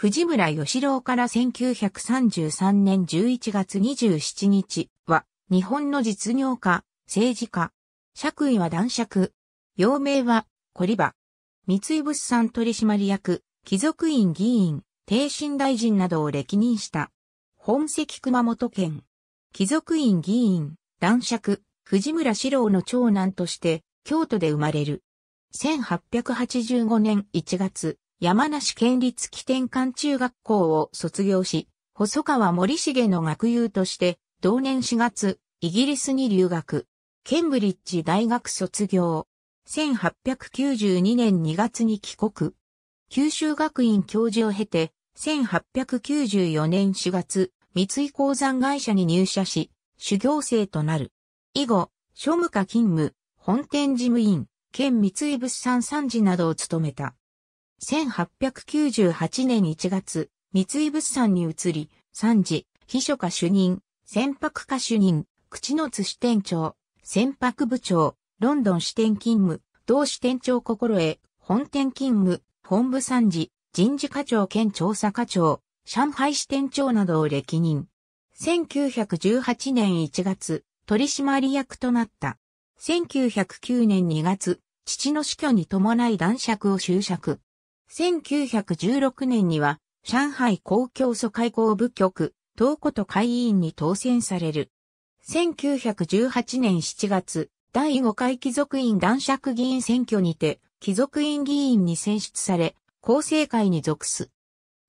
藤村義郎から1933年11月27日は、日本の実業家、政治家、爵位は男爵、幼名は、コリバ、三井物産取締役、貴族院議員、定身大臣などを歴任した。本籍熊本県、貴族院議員、男爵、藤村史郎の長男として、京都で生まれる。1885年1月、山梨県立起点館中学校を卒業し、細川森重の学友として、同年4月、イギリスに留学。ケンブリッジ大学卒業。1892年2月に帰国。九州学院教授を経て、1894年4月、三井鉱山会社に入社し、修行生となる。以後、庶務課勤務、本店事務員、県三井物産参事などを務めた。1898年1月、三井物産に移り、三次、秘書課主任、船舶課主任、口の津支店長、船舶部長、ロンドン支店勤務、同支店長心得、本店勤務、本部三次、人事課長兼調査課長、上海支店長などを歴任。1918年1月、取締役となった。1909年2月、父の死去に伴い男爵を就職。1916年には、上海公共疎開公部局、東古都会委員に当選される。1918年7月、第5回貴族院男爵議員選挙にて、貴族院議員に選出され、厚生会に属す。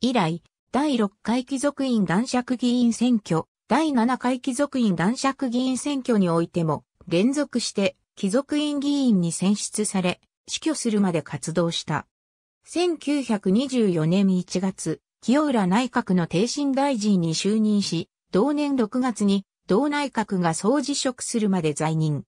以来、第6回貴族院男爵議員選挙、第7回貴族院男爵議員選挙においても、連続して貴族院議員に選出され、死去するまで活動した。1924年1月、清浦内閣の定身大臣に就任し、同年6月に同内閣が総辞職するまで在任。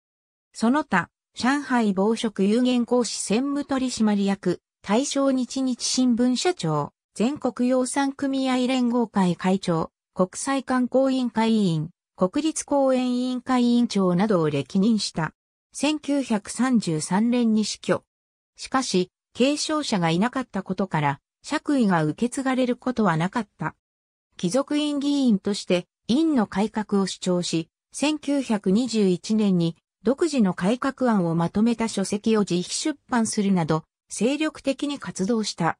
その他、上海防食有限公師専務取締役、大正日日新聞社長、全国養蚕組合連合会会長、国際観光委員会委員、国立公園委員会委員長などを歴任した。1933年に死去。しかし、継承者がいなかったことから、爵位が受け継がれることはなかった。貴族院議員として院の改革を主張し、1921年に独自の改革案をまとめた書籍を自費出版するなど、精力的に活動した。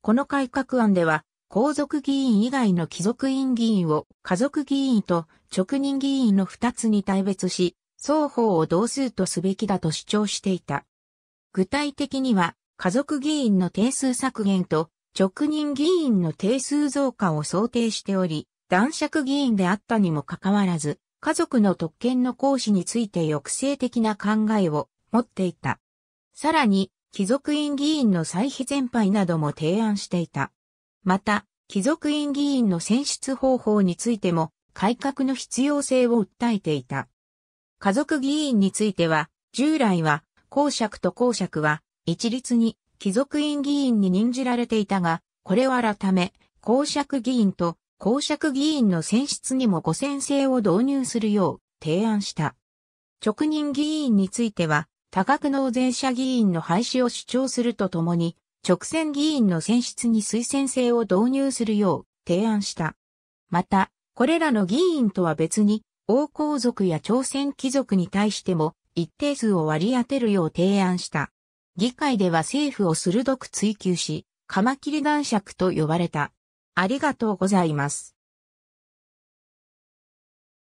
この改革案では、皇族議員以外の貴族院議員を家族議員と直任議員の二つに対別し、双方を同数とすべきだと主張していた。具体的には、家族議員の定数削減と直任議員の定数増加を想定しており、男爵議員であったにもかかわらず、家族の特権の行使について抑制的な考えを持っていた。さらに、貴族院議員の歳費全廃なども提案していた。また、貴族院議員の選出方法についても改革の必要性を訴えていた。家族議員については、従来は公爵と公爵は一律に貴族院議員に任じられていたが、これは改め、公爵議員と公爵議員の選出にも五選制を導入するよう提案した。直任議員については、多額納税者議員の廃止を主張するとともに、直選議員の選出に推薦制を導入するよう提案した。また、これらの議員とは別に、王皇族や朝鮮貴族に対しても一定数を割り当てるよう提案した。議会では政府を鋭く追求し、カマキリ男爵と呼ばれた。ありがとうございます。